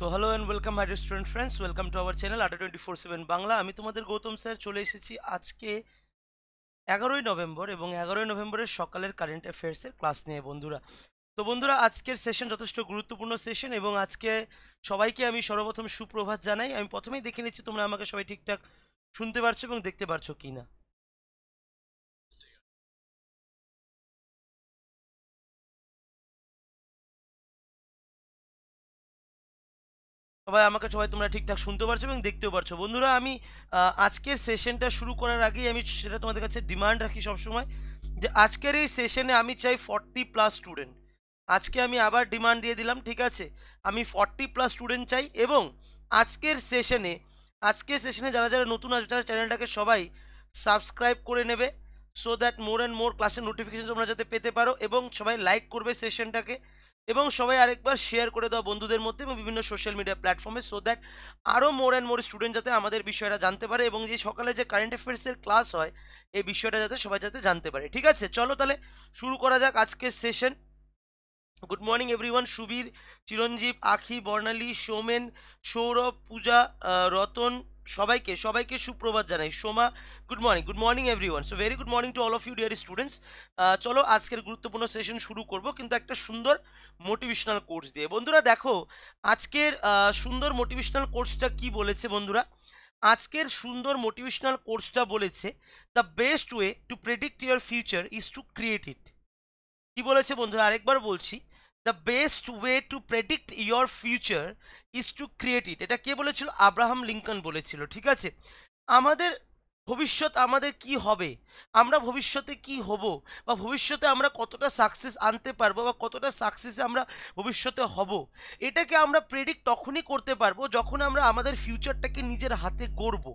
So hello and welcome hi restaurant friends welcome to our channel আটা twenty four seven Bangla আমি তোমাদের Gautam sir চলে এসেছি আজকে এগারোই নভেম্বর এবং এগারোই নভেম্বরের সকালের কারেন্ট অ্যাফেয়ার্সের ক্লাস নিয়ে বন্ধুরা তো বন্ধুরা আজকের সেশন যথেষ্ট গুরুত্বপূর্ণ সেশন এবং আজকে সবাইকে আমি সর্বপ্রথম সুপ্রভাত জানাই আমি প্রথমেই দেখে নিচ্ছি তোমরা আমাকে সবাই ঠিকঠাক শুনতে পারছো এবং দেখতে পারছো কি না সবাই আমাকে সবাই তোমরা ঠিকঠাক শুনতে পারছো এবং দেখতেও পারছো বন্ধুরা আমি আজকের সেশনটা শুরু করার আগেই আমি সেটা তোমাদের কাছে ডিমান্ড রাখি সবসময় যে আজকের এই সেশনে আমি চাই ফর্টি প্লাস স্টুডেন্ট আজকে আমি আবার ডিমান্ড দিয়ে দিলাম ঠিক আছে আমি ফর্টি প্লাস স্টুডেন্ট চাই এবং আজকের সেশনে আজকের সেশনে যারা যারা নতুন আছে তারা চ্যানেলটাকে সবাই সাবস্ক্রাইব করে নেবে so that more and more ক্লাসের নোটিফিকেশন তোমরা যাতে পেতে পারো এবং সবাই লাইক করবে সেশনটাকে এবং সবাই আরেকবার শেয়ার করে দাও বন্ধুদের মধ্যে এবং বিভিন্ন সোশ্যাল মিডিয়া প্ল্যাটফর্মে সো দ্যাট আরও মোর অ্যান্ড মোর স্টুডেন্ট যাতে আমাদের বিষয়টা জানতে পারে এবং যে সকালে যে কারেন্ট অ্যাফেয়ার্সের ক্লাস হয় এই বিষয়টা যাতে সবাই যাতে জানতে পারে ঠিক আছে চলো তাহলে শুরু করা যাক আজকের session good morning everyone Subir Chiranjib Akhi Barnali Soumen Sourav পূজা রতন সবাইকে সবাইকে সুপ্রভাত জানাই Soma good morning good morning everyone so very good morning to all of you dear students চলো আজকের গুরুত্বপূর্ণ সেশন শুরু করব কিন্তু একটা সুন্দর মোটিভেশনাল কোর্স দিয়ে বন্ধুরা দেখো আজকের সুন্দর মোটিভেশনাল কোর্সটা কি বলেছে বন্ধুরা আজকের সুন্দর মোটিভেশনাল কোর্সটা বলেছে the best way to predict your future is to create it কী বলেছে বন্ধুরা আরেকবার বলছি the best way to predict your future is to create it এটা কে বলেছিল আব্রাহাম লিঙ্কন বলেছিল ঠিক আছে আমাদের ভবিষ্যৎ আমাদের কি হবে আমরা ভবিষ্যতে কি হব বা ভবিষ্যতে আমরা কতটা সাকসেস আনতে পারবো বা কতটা সাকসেসে আমরা ভবিষ্যতে হব এটাকে আমরা প্রেডিক্ট তখনই করতে পারবো যখন আমরা আমাদের ফিউচারটাকে নিজের হাতে গড়বো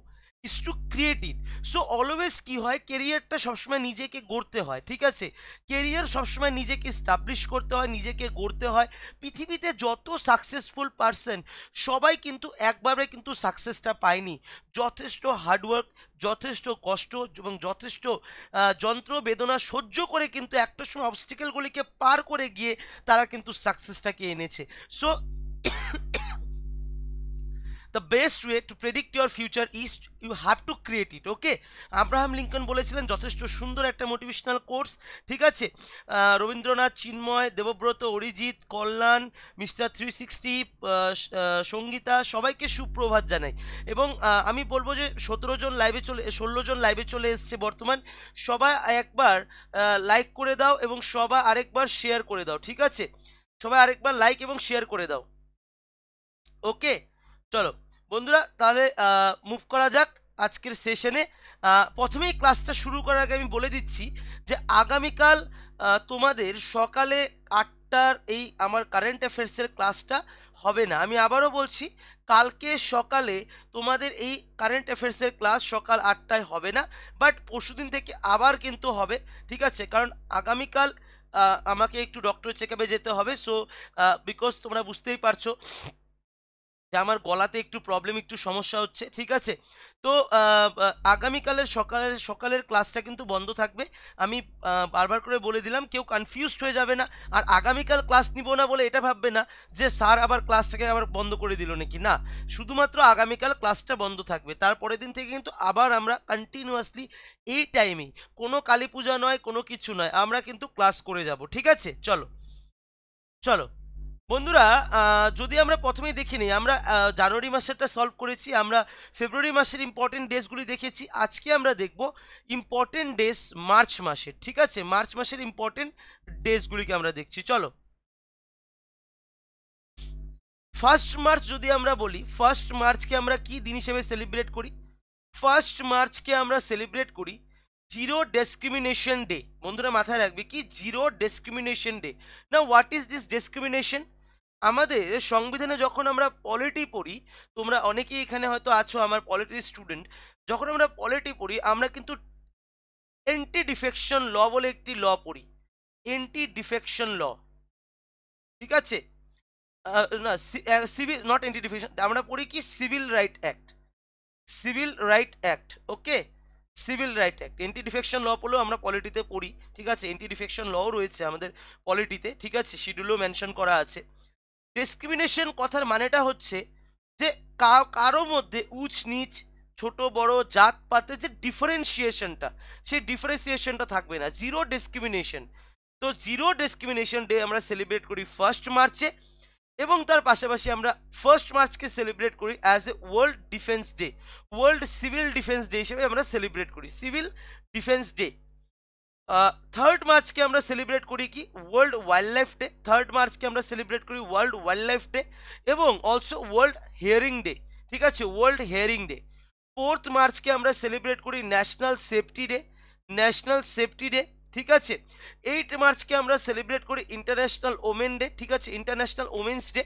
is to create it so always কি হয় কেরিয়ারটা সবসময় নিজেকে গড়তে হয় ঠিক আছে কেরিয়ার সবসময় নিজেকে স্টাবলিশ করতে হয় নিজেকে গড়তে হয় পৃথিবীতে যত সাকসেসফুল পারসন সবাই কিন্তু একবারে কিন্তু সাকসেসটা পায়নি যথেষ্ট হার্ডওয়ার্ক যথেষ্ট কষ্ট এবং যথেষ্ট যন্ত্র বেদনা সহ্য করে কিন্তু একটা সময় অবস্টিকেলগুলিকে পার করে গিয়ে তারা কিন্তু সাকসেসটাকে এনেছে so the best way to predict your future is you have to create it okay Abraham Lincoln বলেছিলেন যথেষ্ট সুন্দর একটা মোটিভেশনাল কোর্স ঠিক আছে Rabindranath Chinmoy Debabrata Arijit Kalyan mister three sixty Sangeeta সবাইকে সুপ্রভাত জানাই এবং আমি বলবো যে সতেরো জন লাইভে চলে ষোলো জন লাইভে চলে এসছে বর্তমান সবাই একবার লাইক করে দাও এবং সবাই আরেকবার শেয়ার করে দাও ঠিক আছে সবাই আরেকবার লাইক এবং শেয়ার করে দাও ওকে চলো বন্ধুরা তাহলে মুভ করা যাক আজকের সেশনে প্রথমেই ক্লাসটা শুরু করার আগে আমি বলে দিচ্ছি যে আগামীকাল তোমাদের সকালে আটটার এই আমার কারেন্ট অ্যাফেয়ার্সের ক্লাসটা হবে না আমি আবারও বলছি কালকে সকালে তোমাদের এই কারেন্ট অ্যাফেয়ার্সের ক্লাস সকাল আটটায় হবে না বাট পরশুদিন থেকে আবার কিন্তু হবে ঠিক আছে কারণ আগামীকাল আমাকে একটু ডক্টর চেক যেতে হবে সো বিকজ তোমরা বুঝতেই পারছো যে আমার গলাতে একটু প্রবলেম একটু সমস্যা হচ্ছে ঠিক আছে তো আগামীকালের সকালের সকালের ক্লাসটা কিন্তু বন্ধ থাকবে আমি বারবার করে বলে দিলাম কেউ কনফিউজড হয়ে যাবে না আর আগামীকাল ক্লাস নিব না বলে এটা ভাববে না যে স্যার আবার ক্লাসটাকে আবার বন্ধ করে দিল নাকি না শুধুমাত্র আগামীকাল ক্লাসটা বন্ধ থাকবে তারপরের দিন থেকে কিন্তু আবার আমরা কন্টিনিউয়াসলি এই টাইমেই কোনো কালী পূজা নয় কোনো কিছু নয় আমরা কিন্তু ক্লাস করে যাব ঠিক আছে চলো চলো বন্ধুরা যদি আমরা প্রথমেই দেখে নিই আমরা জানুয়ারি মাসেরটা সলভ করেছি আমরা ফেব্রুয়ারি মাসের ইম্পর্টেন্ট ডেসগুলি দেখেছি আজকে আমরা দেখব ইম্পর্টেন্ট ডেস মার্চ মাসের ঠিক আছে মার্চ মাসের ইম্পর্টেন্ট ডেসগুলিকে আমরা দেখছি চলো ফার্স্ট মার্চ যদি আমরা বলি ফার্স্ট মার্চকে আমরা কি দিন হিসেবে সেলিব্রেট করি ফার্স্ট মার্চকে আমরা সেলিব্রেট করি জিরো ডিসক্রিমিনেশন ডে বন্ধুরা মাথায় রাখবে কি জিরো ডিসক্রিমিনেশন ডে না হোয়াট ইজ দিস ডিসক্রিমিনেশন আমাদের সংবিধানে যখন আমরা পলিটি পড়ি তোমরা অনেকেই এখানে হয়তো আছো আমার পলিটির স্টুডেন্ট যখন আমরা পলিটি পড়ি আমরা কিন্তু এন্টি ডিফেকশন ল বলে একটি ল পড়ি এন্টি ডিফেকশন ল ঠিক আছে না সিভিল নট এন্টি ডিফেকশন আমরা পড়ি কি civil right act civil right act okay civil right act anti defection law পড়লেও আমরা পলিটিতে পড়ি ঠিক আছে এন্টি ডিফেকশন লও রয়েছে আমাদের পলিটিতে ঠিক আছে শিডিউলও মেনশন করা আছে ডিসক্রিমিনেশন কথার মানেটা হচ্ছে যে কারো মধ্যে উঁচ নিচ ছোট বড় জাত পাতে যে ডিফারেন্সিয়েশনটা সেই ডিফারেন্সিয়েশনটা থাকবে না জিরো ডিসক্রিমিনেশন তো জিরো ডিসক্রিমিনেশন ডে আমরা সেলিব্রেট করি ফার্স্ট মার্চে এবং তার পাশাপাশি আমরা ফার্স্ট মার্চকে সেলিব্রেট করি as a world defence day world civil defence day হিসেবে আমরা সেলিব্রেট করি সিভিল ডিফেন্স ডে থার্ড মার্চকে আমরা সেলিব্রেট করি কি world wildlife day third মার্চকে আমরা সেলিব্রেট করি ওয়ার্ল্ড ওয়াইল্ড লাইফ ডে এবং অলসো ওয়ার্ল্ড হেয়ারিং ডে ঠিক আছে ওয়ার্ল্ড হেয়ারিং ডে ফোর্থ মার্চকে আমরা সেলিব্রেট করি national safety day national safety day ঠিক আছে এইট মার্চকে আমরা সেলিব্রেট করি ইন্টারন্যাশনাল ওমেন ডে ঠিক আছে ইন্টারন্যাশনাল ওমেন্স ডে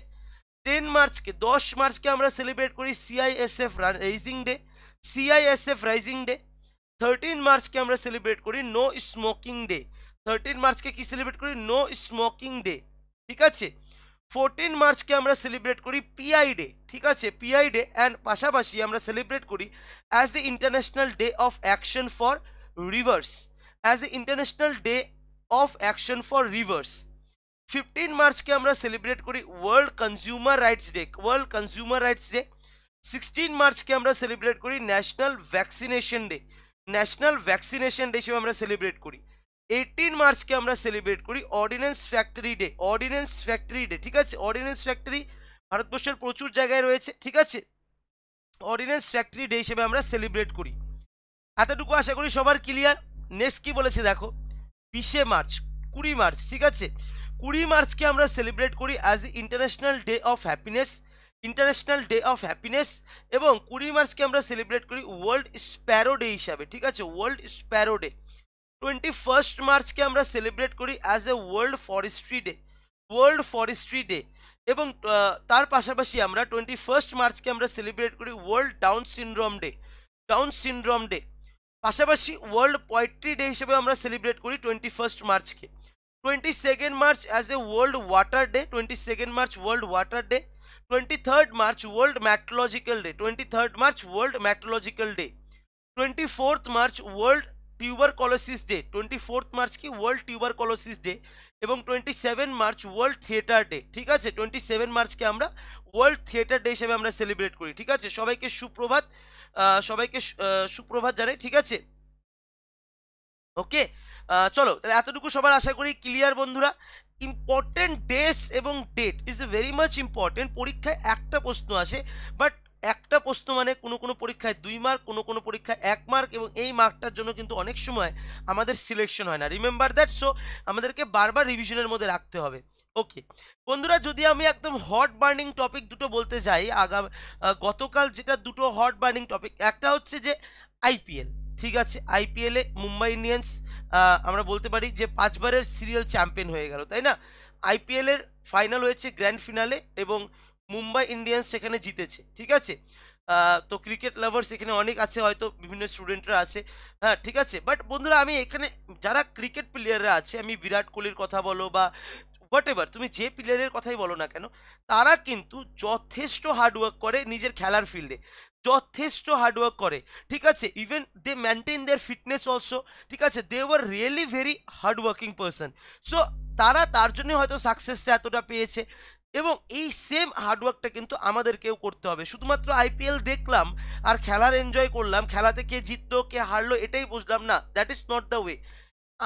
টেন মার্চকে দশ মার্চকে আমরা সেলিব্রেট করি CISF rising day CISF rising day thirteen মার্চকে আমরা সেলিব্রেট করি নো স্মোকিং ডে থার্টিন মার্চকে কি সেলিব্রেট করি নো স্মোকিং ডে ঠিক আছে ফোরটিন মার্চকে আমরা সেলিব্রেট করি পিআই ডে ঠিক আছে পিআই ডে অ্যান্ড পাশাপাশি আমরা সেলিব্রেট করি as a international day of action for rivers as a international day of action for rivers fifteen মার্চকে আমরা সেলিব্রেট করি world consumer rights day world consumer rights day sixteen মার্চকে আমরা celebrate করি national vaccination day national vaccination day হিসেবে আমরা celebrate করি eighteen মার্চকে আমরা সেলিব্রেট করি ordnance factory day ordnance factory day ঠিক আছে অর্ডিন্যান্স ফ্যাক্টরি ভারতবর্ষের প্রচুর জায়গায় রয়েছে ঠিক আছে অর্ডিন্যান্স ফ্যাক্টরি ডে হিসেবে আমরা সেলিব্রেট করি এতটুকু আশা করি সবার ক্লিয়ার নেক্সট কি বলেছে দেখো বিশে মার্চ কুড়ি মার্চ ঠিক আছে কুড়ি মার্চকে আমরা সেলিব্রেট করি as international day of happiness international day of happiness এবং কুড়ি মার্চকে আমরা সেলিব্রেট করি ওয়ার্ল্ড স্প্যারো ডে হিসাবে ঠিক আছে world sparrow day twenty first মার্চকে আমরা সেলিব্রেট করি as a world forestry day world forestry day এবং তার পাশাপাশি আমরা টোয়েন্টি ফার্স্ট মার্চকে আমরা সেলিব্রেট করি world down syndrome day down syndrome day পাশাপাশি ওয়ার্ল্ড পোয়েট্রি ডে হিসেবে আমরা সেলিব্রেট করি টোয়েন্টি ফার্স্ট মার্চকে twenty second March as a world water day twenty second March world water day twenty third March world Day day twenty third March world 24th day twenty fourth March world March day twenty fourth March কি world tuberculosis day এবং twenty seven March world theatre day ঠিক আছে twenty seven মার্চকে আমরা world theatre day হিসেবে আমরা celebrate করি ঠিক আছে সবাইকে সুপ্রভাত সবাইকে সুপ্রভাত জানাই ঠিক আছে ওকে চলো তাহলে এতটুকু সবার আশা করি ক্লিয়ার বন্ধুরা ইম্পর্টেন্ট ডেস এবং date is a very much important পরীক্ষায় একটা প্রশ্ন আসে বাট একটা প্রশ্ন মানে কোনো কোনো পরীক্ষায় দুই মার্ক কোনো কোনো পরীক্ষায় এক মার্ক এবং এই মার্কটার জন্য কিন্তু অনেক সময় আমাদের সিলেকশন হয় না রিমেম্বার দ্যাট সো আমাদেরকে বারবার রিভিশনের মধ্যে রাখতে হবে ওকে বন্ধুরা যদি আমি একদম হট বার্নিং টপিক দুটো বলতে যাই আগাম গতকাল যেটা দুটো হট বার্নিং টপিক একটা হচ্ছে যে আইপিএল ঠিক আছে আইপিএলে মুম্বাই ইন্ডিয়ান্স আমরা বলতে পারি যে পাঁচবারের সিরিয়াল চ্যাম্পিয়ন হয়ে গেল তাই না আইপিএলের ফাইনাল হয়েছে গ্র্যান্ড ফিনালে এবং মুম্বাই ইন্ডিয়ান্স সেখানে জিতেছে ঠিক আছে তো ক্রিকেট লাভার্স এখানে অনেক আছে হয়তো বিভিন্ন স্টুডেন্টরা আছে হ্যাঁ ঠিক আছে বাট বন্ধুরা আমি এখানে যারা ক্রিকেট প্লেয়াররা আছে আমি বিরাট কোহলির কথা বলো বা হোয়াট এভার তুমি যে প্লেয়ারের কথাই বলো না কেন তারা কিন্তু যথেষ্ট হার্ডওয়ার্ক করে নিজের খেলার ফিল্ডে যথেষ্ট হার্ডওয়ার্ক করে ঠিক আছে even they maintain their fitness also ঠিক আছে they were really very hardworking person so তারা তার জন্যে হয়তো সাকসেসটা এতটা পেয়েছে এবং এই সেম হার্ডওয়ার্কটা কিন্তু আমাদেরকেও করতে হবে শুধুমাত্র আইপিএল দেখলাম আর খেলার এনজয় করলাম খেলাতে কে জিতলো কে হারলো এটাই বুঝলাম না that is not the way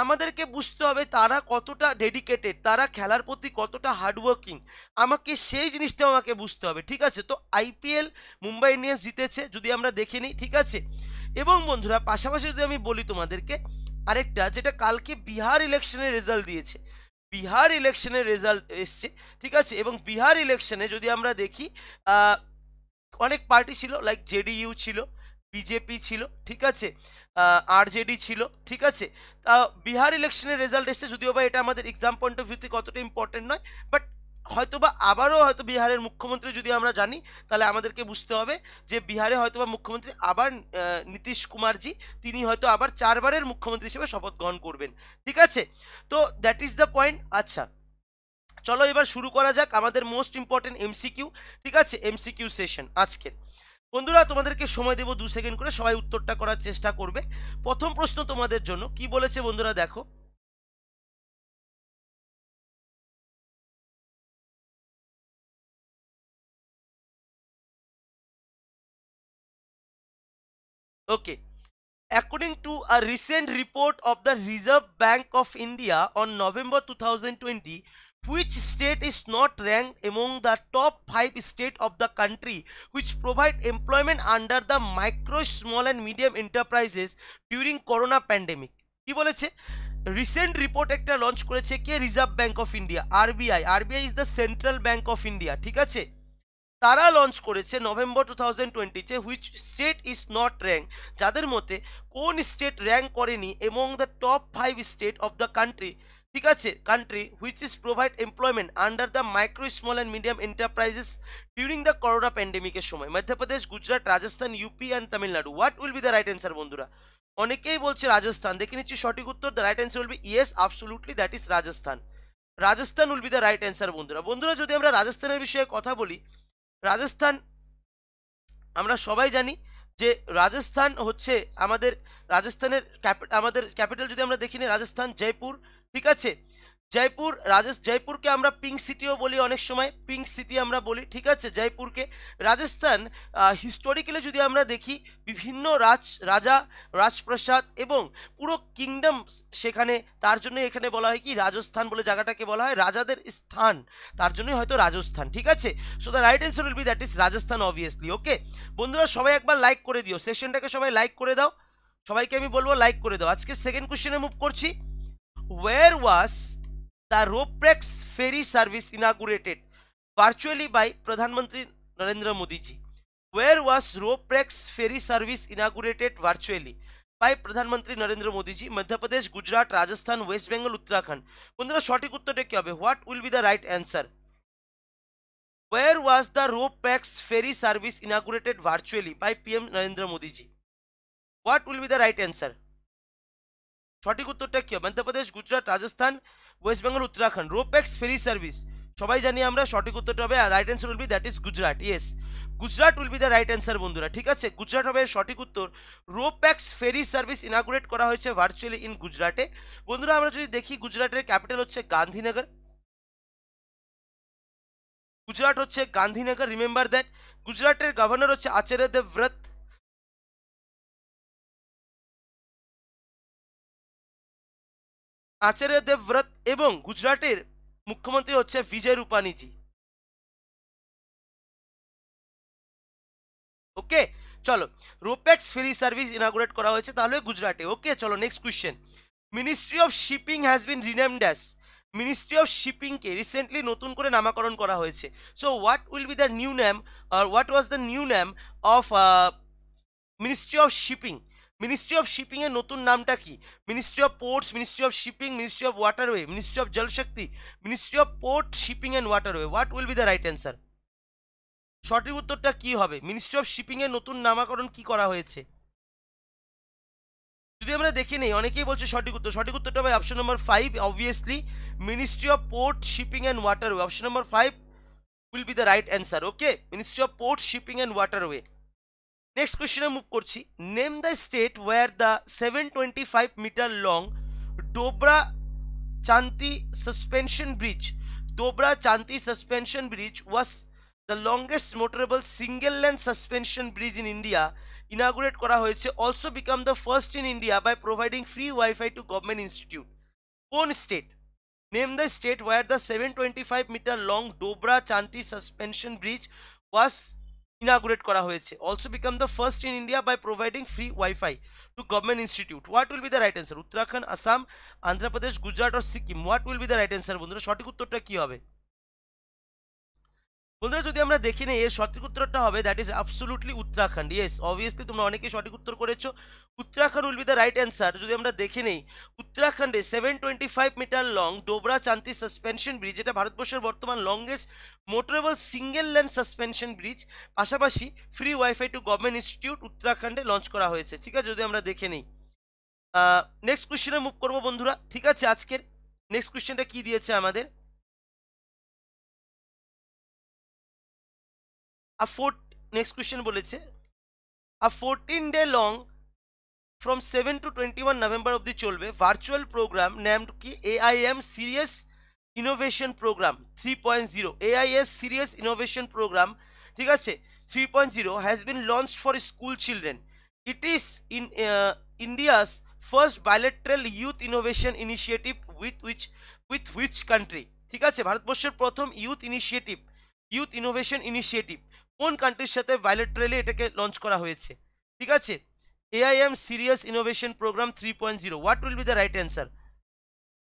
আমাদেরকে বুঝতে হবে তারা কতটা ডেডিকেটেড তারা খেলার প্রতি কতটা হার্ডওয়ার্কিং আমাকে সেই জিনিসটা আমাকে বুঝতে হবে ঠিক আছে তো আইপিএল মুম্বাই ইন্ডিয়ান্স জিতেছে যদি আমরা দেখে নিই ঠিক আছে এবং বন্ধুরা পাশাপাশি যদি আমি বলি তোমাদেরকে আরেকটা যেটা কালকে বিহার ইলেকশনের রেজাল্ট দিয়েছে বিহার ইলেকশনের রেজাল্ট এসছে ঠিক আছে এবং বিহার ইলেকশনে যদি আমরা দেখি অনেক পার্টি ছিল লাইক জেডিইউ ছিল বিজেপি ছিল ঠিক আছে আরজেডি ছিল ঠিক আছে তা বিহার ইলেকশনের রেজাল্ট এসেছে যদিও বা এটা আমাদের এক্সাম পয়েন্ট অফ ভিউতে কতটা ইম্পর্টেন্ট নয় বাট হয়তোবা আবারও হয়তো বিহারের মুখ্যমন্ত্রী যদি আমরা জানি তাহলে আমাদেরকে বুঝতে হবে যে বিহারে হয়তোবা মুখ্যমন্ত্রী আবার নীতিশ কুমারজি তিনি হয়তো আবার চারবারের মুখ্যমন্ত্রী হিসেবে শপথ গ্রহণ করবেন ঠিক আছে তো দ্যাট ইজ দ্য পয়েন্ট আচ্ছা চলো এবার শুরু করা যাক আমাদের মোস্ট ইম্পর্টেন্ট এমসিকিউ ঠিক আছে এমসিকিউ সেশন আজকের বন্ধুরা তোমাদেরকে সময় দেব দু সেকেন্ড করে সবাই উত্তরটা করার চেষ্টা করবে প্রথম প্রশ্ন তোমাদের জন্য কি বলেছে বন্ধুরা দেখো okay According to a recent report reserve the of India on November two thousand twenty which state is not ranked among the top 5 state of the country which provide employment under the micro small and medium enterprises during corona pandemic কি বলেছে recent report একটা launch করেছে কে reserve bank of India RBI RBI is the central bank of India ঠিক আছে তারা launch করেছে November two thousand টোয়েন্টিতে which state is not rank যাদের মতে কোন স্টেট র্যাঙ্ক করেনি এবং the top five state of the country ঠিক আছে country which is provide employment under the micro small and medium enterprises during the corona প্যান্ডেমিকের সময় Madhya Pradesh Gujarat Rajasthan UP and Tamil Nadu what will be the right answer বন্ধুরা অনেকেই বলছে রাজস্থান দেখে নিচ্ছি সঠিক উত্তর the right answer will be yes absolutely that is Rajasthan Rajasthan will be the right answer বন্ধুরা বন্ধুরা যদি আমরা রাজস্থানের বিষয়ে কথা বলি রাজস্থান আমরা সবাই জানি যে রাজস্থান হচ্ছে আমাদের রাজস্থানের আমাদের ক্যাপিটাল যদি আমরা দেখি রাজস্থান জয়পুর ঠিক আছে জয়পুর রাজেশ জয়পুরকে আমরা পিঙ্ক সিটিও বলি অনেক সময় পিঙ্ক সিটি আমরা বলি ঠিক আছে জয়পুরকে রাজস্থান হিস্টোরিক্যালি যদি আমরা দেখি বিভিন্ন রাজ রাজা রাজপ্রাসাদ এবং পুরো কিংডম সেখানে তার জন্য এখানে বলা হয় কি রাজস্থান বলে জায়গাটাকে বলা হয় রাজাদের স্থান তার জন্যই হয়তো রাজস্থান ঠিক আছে so the right answer will be that is Rajasthan obviously okay বন্ধুরা সবাই একবার লাইক করে দিও সেশনটাকে সবাই লাইক করে দাও সবাইকে আমি বলবো লাইক করে দাও আজকে সেকেন্ড কোশ্চেনে মুভ করছি where was the Roprex ferry service inaugurated? Virtually by Pradhan Mantri Narendra Modi ji. Where was Roprex ferry service inaugurated virtually? By প্রধানমন্ত্রী নরেন্দ্র মোদীজি মধ্যপ্রদেশ গুজরাট রাজস্থান ওয়েস্ট বেঙ্গল উত্তরাখণ্ড বন্ধুরা সঠিক উত্তরটা কি হবে what will be the right answer where was the ropax ferry service inaugurated virtually by PM Narendra Modiji what will be the right answer সঠিক উত্তরটা কী হবে Madhya Pradesh Gujarat Rajasthan West Bengal Uttarakhand ropax ferry service সবাই জানি আমরা সঠিক উত্তরটা হবে right answer will be that is Gujarat yes Gujarat will be the right answer বন্ধুরা ঠিক আছে গুজরাট হবে সঠিক উত্তর রোপ্যাক্স ফেরি সার্ভিস ইনাগুরেট করা হয়েছে ভার্চুয়ালি ইন গুজরাটে বন্ধুরা আমরা যদি দেখি গুজরাটের ক্যাপিটাল হচ্ছে গান্ধীনগর গুজরাট হচ্ছে গান্ধীনগর রিমেম্বার দ্যাট গুজরাটের গভর্নর হচ্ছে আচার্য দেব ব্রত আচার্য দেবব্রত এবং গুজরাটের মুখ্যমন্ত্রী হচ্ছে বিজয় রূপানীজি ওকে চলো রোপেক্স ফেরি সার্ভিস ইনাগুরেট করা হয়েছে তাহলে গুজরাটে ওকে চলো next question ministry of shipping has been renamed dash ministry of শিপিংকে রিসেন্টলি নতুন করে নামাকরণ করা হয়েছে so what will be the new name আর what was the new name of ministry of shipping ministry of shipping এর নতুন নামটা কি ministry of ports ministry of shipping ministry of waterway ministry of Jal Shakti ministry of port shipping and waterway what will be the right answer সঠিক উত্তরটা কি হবে ministry of shipping এর নতুন নামাকরণ কি করা হয়েছে যদি আমরা দেখে নেই অনেকেই বলছে সঠিক উত্তর সঠিক উত্তরটা হবে option number five obviously ministry of port shipping and waterway option number five will be the right answer okay ministry of port shipping and waterway next question move कर name the state where the seven meter long Dobra Chanti suspension bridge Dobra Chanti suspension bridge was the longest motorable single lane suspension bridge in India inaugurate करल्सो become the first in India by providing free wifi to government institute कौन state name the state where the seven टोटी five meter long Dobra Chanti suspension bridge was inaugurate করা হয়েছে also become the first in India by providing free wifi to government institute what will be the right answer Uttarakhand Assam Andhra Pradesh Gujarat আর Sikkim what will be the right answer বন্ধুরা সঠিক উত্তরটা কি হবে বন্ধুরা যদি আমরা দেখি না এর সঠিক উত্তরটা হবে that is absolutely Uttarakhand yes obviously তোমরা অনেকেই সঠিক উত্তর করেছো Uttarakhand will be the right answer যদি আমরা দেখি নেই উত্তরাখণ্ডে seven twenty five meter long Dobra Chanti suspension bridge এটা ভারতবর্ষের বর্তমান longest motorable single lane suspension bridge পাশাপাশি free wifi to government institute উত্তরাখণ্ডে লঞ্চ করা হয়েছে ঠিক আছে যদি আমরা দেখে নিই নেক্সট কোয়েশ্চনে মুভ করবো বন্ধুরা ঠিক আছে আজকের নেক্সট কোয়েশ্চেনটা কী দিয়েছে আমাদের a four next question বলেছে a 14 day long from 7 to 21 november অবধি চলবে virtual program named কি AIM serious innovation program 3.0 AIS serious innovation program ঠিক আছে 3.0 has been launched for school children it is in uh, india's first bilateral youth innovation initiative with which with which country ঠিক আছে ভারতবর্ষের প্রথম youth initiative youth innovation initiative কোন কান্ট্রির সাথে বাইলেট্রালি এটাকে লঞ্চ করা হয়েছে ঠিক আছে M serious innovation program three point zero what will be the right answer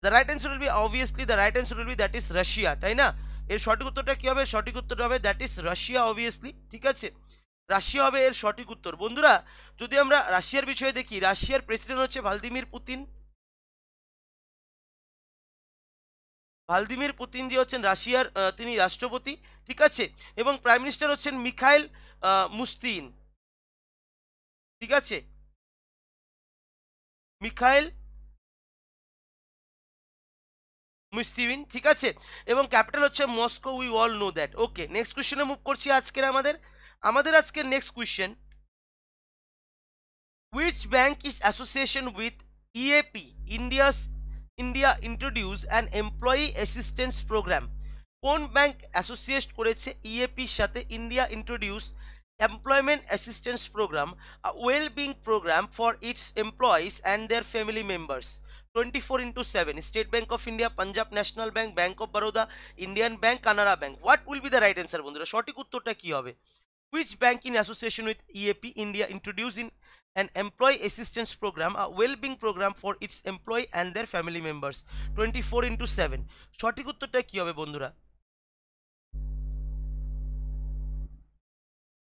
the right answer will be obviously the right answer will be that is Russia তাই না এর সঠিক উত্তরটা কী হবে সঠিক উত্তরটা হবে দ্যাট ইস রাশিয়া অবভিয়াসলি ঠিক আছে রাশিয়া হবে এর সঠিক উত্তর বন্ধুরা যদি আমরা রাশিয়ার বিষয়ে দেখি রাশিয়ার প্রেসিডেন্ট হচ্ছে ভালদিমির পুতিন ভালদিমির পুতিন যে হচ্ছেন রাশিয়ার তিনি রাষ্ট্রপতি ঠিক আছে এবং প্রাইম মিনিস্টার হচ্ছেন মিখাইল মুস্তিন ঠিক আছে মিখাইল মুস্তিবিন ঠিক আছে এবং ক্যাপিটাল হচ্ছে Moscow we all know that okay next কোয়েশ্চেনে মুভ করছি আজকের আমাদের আমাদের আজকের next question which bank is association with EAP India's India introduce an employee assistance program কোন ব্যাংক অ্যাসোসিয়েট করেছে ইএপির e সাথে India introduce employment assistance program well being program for its employees and their family members twenty four into seven state bank of India Punjab national bank bank of Baroda Indian bank Canara bank what will be the right answer বন্ধুরা সঠিক উত্তরটা কী হবে which bank in association with EAP India introduced in an employee assistance program a well-being program for its employee and their family members 24 into 7 সঠিক উত্তরটা কি হবে বন্ধুরা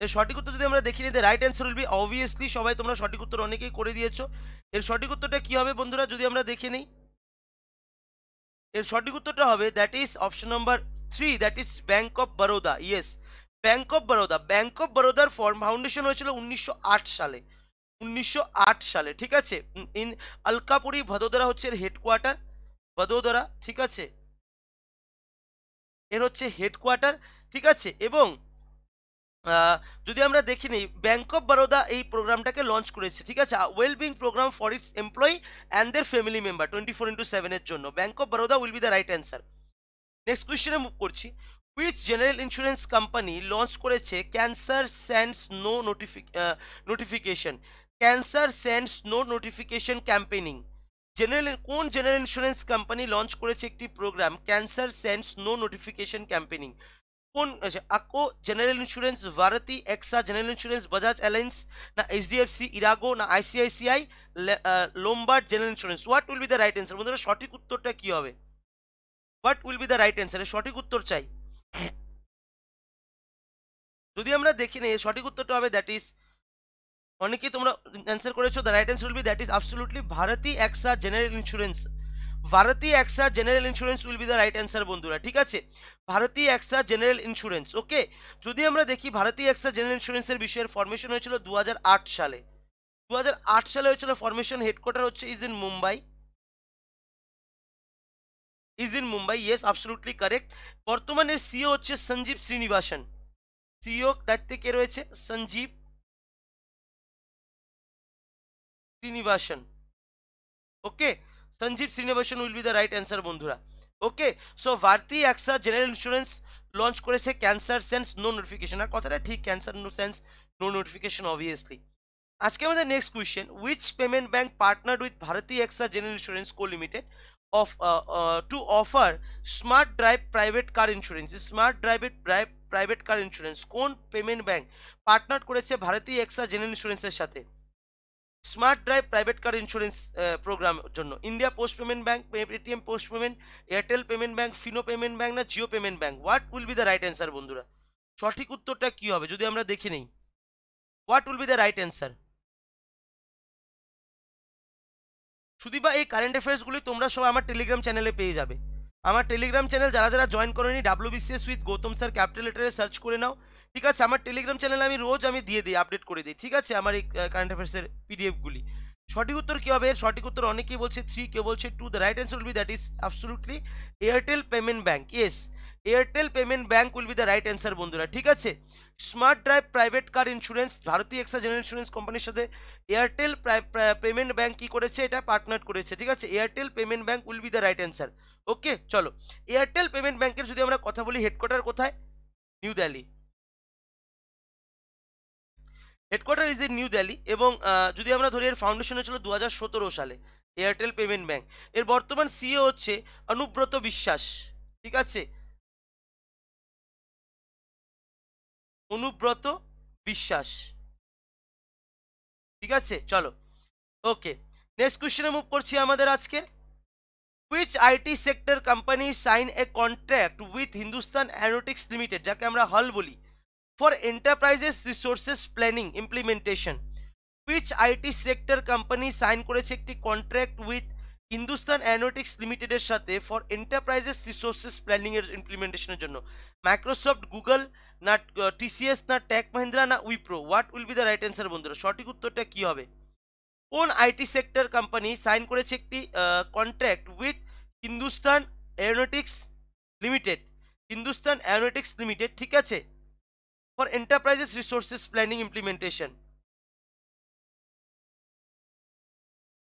এর সঠিক উত্তর যদি আমরা দেখি নিই right answer will be obviously সবাই তোমরা সঠিক উত্তর অনেকেই করে দিয়েছো এর সঠিক উত্তরটা কি হবে বন্ধুরা যদি আমরা দেখে নিই এর সঠিক উত্তরটা হবে that is option number three that is bank of Baroda yes bank of Baroda bank of বরোদার ফর্ম ফাউন্ডেশন হয়েছিল উনিশশো সালে উনিশশো সালে ঠিক আছে ইন আলকাপুরি ভদোদরা হচ্ছে এর হেডকোয়ার্টার ভদোদরা ঠিক আছে এর হচ্ছে হেডকোয়ার্টার ঠিক আছে এবং যদি আমরা দেখি নিই ব্যাঙ্ক অফ বরোদা এই প্রোগ্রামটাকে লঞ্চ করেছে ঠিক আছে well being program for its employee and দের family member twenty four into সেভেনের জন্য bank of Baroda will be the right answer next কোয়েশ্চেনে মুভ করছি which general insurance company launch করেছে cancer no snow notification cancer sand snow notification campaigning general কোন general insurance company launch করেছে একটি program cancer sand snow notification campaigning কোন আচ্ছা, Acko general insurance Bharti AXA general insurance Bajaj alliance না HDFC ERGO না ICICI Lombard general insurance what will be the right answer বন্ধুরা সঠিক উত্তরটা কী হবে what will be the right answer সঠিক উত্তর চাই যদি আমরা দেখি না সঠিক উত্তরটা হবে দ্যাট ইজ অনেকেই তোমরা অ্যান্সার করেছো the right answer will be that is absolutely Bharti AXA general insurance Bharti AXA general insurance will be the right answer বন্ধুরা ঠিক আছে Bharti AXA general insurance okay যদি আমরা দেখি ভারতী এক্সা জেনারেল ইন্স্যুরেন্সের বিষয়ের ফরমেশন হয়েছিল দু সালে দু সালে হয়েছিল ফরমেশন হেডকোয়ার্টার হচ্ছে is in Mumbai is in Mumbai. Yes, absolutely correct. বর্তমানের সিও হচ্ছে সঞ্জীব শ্রীনিবাসন সিও দায়িত্বে কে রয়েছে Sanjeev Srinivasan okay Sanjeev Srinivasan will be the right answer বন্ধুরা okay so Bharti AXA general insurance launch করেছে ক্যান্সার সেন্স নো নোটিফিকেশন আর কথাটা ঠিক cancer no sense no notification obviously আজকে আমাদের next question which payment bank partner with Bharti AXA general insurance co limited of uh, uh, to offer smart drive private car insurance smart drive drive private car insurance কোন payment bank partner করেছে ভারতীয় AXA general ইন্স্যুরেন্সের সাথে smart drive private car insurance প্রোগ্রামের জন্য India post payment bank Paytm post payment Airtel payment bank Fino payment bank না Jio payment bank what will be the right answer বন্ধুরা সঠিক উত্তরটা কী হবে যদি আমরা দেখে নিই what will be the right answer Sudipa এই কারেন্ট অ্যাফেয়ার্সগুলি তোমরা সবাই আমার টেলিগ্রাম চ্যানেলে পেয়ে যাবে আমার টেলিগ্রাম চ্যানেল যারা যারা জয়েন করেনি BCS with Gautam sir capital লেটারে সার্চ করে নাও ঠিক আছে আমার টেলিগ্রাম চ্যানেলে আমি রোজ আমি দিয়ে দিই আপডেট করে দিই ঠিক আছে আমার এই কারেন্ট অ্যাফেয়ার্সের পিডিএফগুলি সঠিক উত্তর কী হবে এর সঠিক উত্তর অনেকেই বলছে থ্রি কেউ বলছে two the right answer will be that is absolutely Airtel payment bank yes Airtel payment bank will be the right answer বন্ধুরা ঠিক আছে smart drive private car insurance ভারতীয় এক্সা জেনারেল ইন্স্যুরেন্স কোম্পানির সাথে এয়ারটেল পেমেন্ট ব্যাঙ্ক কী করেছে এটা partner করেছে ঠিক আছে Airtel payment bank will be the right answer okay চলো এয়ারটেল পেমেন্ট ব্যাঙ্কের যদি আমরা কথা বলি হেডকোয়ার্টার কোথায় new Delhi headquarter is in new Delhi এবং যদি আমরা ধরি এর ফাউন্ডেশন হয়েছিল দু হাজার সতেরো সালে এয়ারটেল পেমেন্ট ব্যাঙ্ক এর বর্তমান সিও e হচ্ছে অনুব্রত বিশ্বাস ঠিক আছে অনুব্রত বিশ্বাস ঠিক আছে চলো ওকে নেক্সট কোশ্চেনে মুভ করছি আমাদের আজকে which IT sector company sign a contract with Hindustan aeronautics limited যাকে আমরা হল বলি for enterprises resources planning implementation which IT sector company sign করেছে একটি কন্ট্রাক্ট উইথ হিন্দুস্তান অ্যানোটিক্স লিমিটেডের সাথে ফর এন্টারপ্রাইজেস রিসোর্সেস প্ল্যানিংয়ের ইমপ্লিমেন্টেশনের জন্য মাইক্রোসফট গুগল না টিসিএস না ট্যাক মাহিন্দ্রা না Wipro what will be the right answer বন্ধুরা সঠিক উত্তরটা কি হবে কোন আইটি সেক্টর কোম্পানি সাইন করেছে একটি contract with Hindustan aeronautics limited Hindustan aeronautics limited ঠিক আছে for enterprises resources planning implementation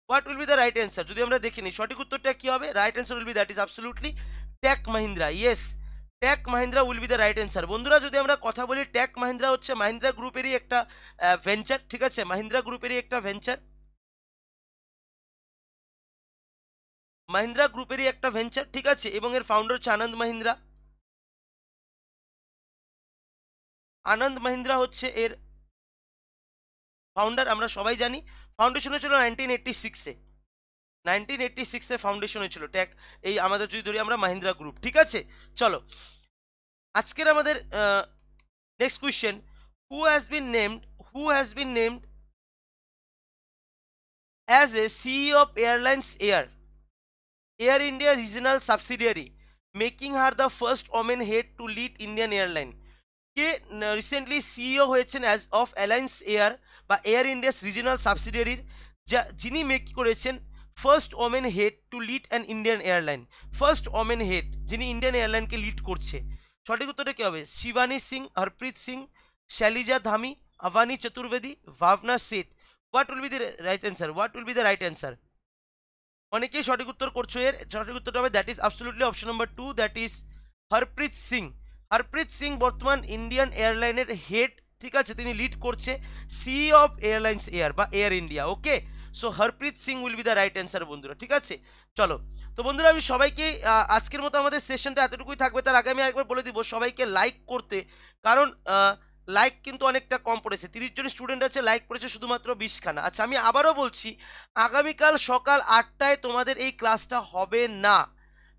what will be the right answer যদি আমরা দেখিনি সঠিক উত্তরটা কি হবে right answer will be that is absolutely tech Mahindra yes tech Mahindra will be the right answer বন্ধুরা যদি আমরা কথা বলি ট্যাক মাহিন্দ্রা হচ্ছে মাহিন্দ্রা গ্রুপেরই একটা ভেঞ্চার ঠিক আছে মাহিন্দ্রা গ্রুপেরই একটা ভেঞ্চার মাহিন্দ্রা গ্রুপেরই একটা ভেঞ্চার ঠিক আছে এবং এর ফাউন্ডার হচ্ছে আনন্দ মাহিন্দ্রা আনন্দ মাহিন্দ্রা হচ্ছে এর ফাউন্ডার আমরা সবাই জানি ফাউন্ডেশন হয়েছিল নাইনটিন এইটটি সিক্সে নাইনটিন এইটটি সিক্সে ফাউন্ডেশন হয়েছিল ট্যাক এই আমাদের যদি ধরি আমরা মাহিন্দ্রা গ্রুপ ঠিক আছে চলো আজকের আমাদের next question who has been named who has been named as a CEO of airlines air air India regional subsidiary making her the first women head to lead Indian airline কে recently CEO হয়েছেন as of alliance air বা air India's regional সাবসিডিয়ারির যা যিনি make করেছেন first women head to lead an Indian airline first women head যিনি Indian এয়ারলাইনকে lead করছে সঠিক উত্তরটা কী হবে শিবানী সিং হরপ্রীত সিং শ্যালিজা ধামি আভানি চতুর্বেদী ভাবনা সেট what will be the right answer what will be the right answer অনেকেই সঠিক উত্তর করছো এর সঠিক উত্তরটা হবে that is absolutely option number two that is Harpreet Singh Harpreet Singh বর্তমান ইন্ডিয়ান এয়ারলাইনের হেড ঠিক আছে তিনি লিড করছে সি অফ এয়ারলাইন্স এয়ার বা air India okay so Harpreet Singh will be the right answer বন্ধুরা ঠিক আছে চলো তো বন্ধুরা আমি সবাইকে আজকের মতো আমাদের সেশনটা এতটুকুই থাকবে তার আগে আমি একবার বলে দিব সবাইকে লাইক করতে কারণ লাইক কিন্তু অনেকটা কম পড়েছে তিরিশ জন স্টুডেন্ট আছে লাইক পড়েছে শুধুমাত্র বিশখানা আচ্ছা আমি আবারও বলছি আগামীকাল সকাল আটটায় তোমাদের এই ক্লাসটা হবে না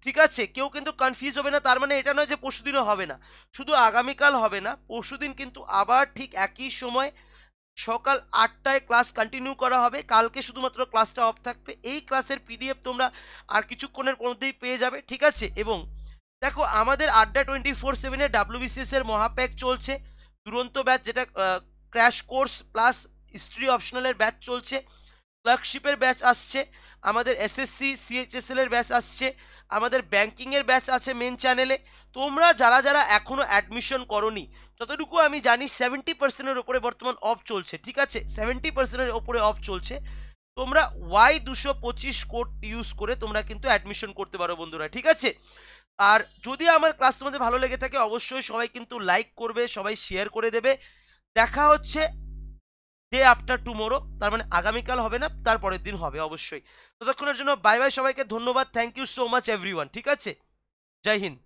ঠিক আছে কেউ কিন্তু কনফিউজ হবে না তার মানে এটা নয় যে পরশুদিনও হবে না শুধু আগামীকাল হবে না পরশুদিন কিন্তু আবার ঠিক একই সময় সকাল আটটায় ক্লাস কন্টিনিউ করা হবে কালকে শুধুমাত্র ক্লাসটা অফ থাকবে এই ক্লাসের পিডিএফ তোমরা আর কিছুক্ষণের মধ্যেই পেয়ে যাবে ঠিক আছে এবং দেখো আমাদের আড্ডা টোয়েন্টি ফোর সেভেনে ডাব্লিউবিসিএস মহাপ্যাক চলছে দুরন্ত ব্যাচ যেটা ক্র্যাশ কোর্স প্লাস হিস্ট্রি অপশনালের ব্যাচ চলছে ফ্ল্যাগশিপের ব্যাচ আসছে আমাদের এসএসসি সিএইচএসএল এর ব্যাচ আসছে আমাদের ব্যাংকিংয়ের ব্যাচ আছে মেন চ্যানেলে তোমরা যারা যারা এখনও অ্যাডমিশন করনি যতটুকু আমি জানি সেভেন্টি পার্সেন্টের ওপরে বর্তমান অফ চলছে ঠিক আছে সেভেন্টি পার্সেন্টের ওপরে অফ চলছে তোমরা ওয়াই দুশো পঁচিশ কোড ইউজ করে তোমরা কিন্তু অ্যাডমিশন করতে পারো বন্ধুরা ঠিক আছে আর যদি আমার ক্লাস তোমাদের ভালো লেগে থাকে অবশ্যই সবাই কিন্তু লাইক করবে সবাই শেয়ার করে দেবে দেখা হচ্ছে ডে আফটার টুমোরো তার মানে আগামীকাল হবে না তারপরের দিন হবে অবশ্যই ততক্ষণের জন্য বাই বাই সবাইকে ধন্যবাদ thank you so much everyone ঠিক আছে জয় হিন্দ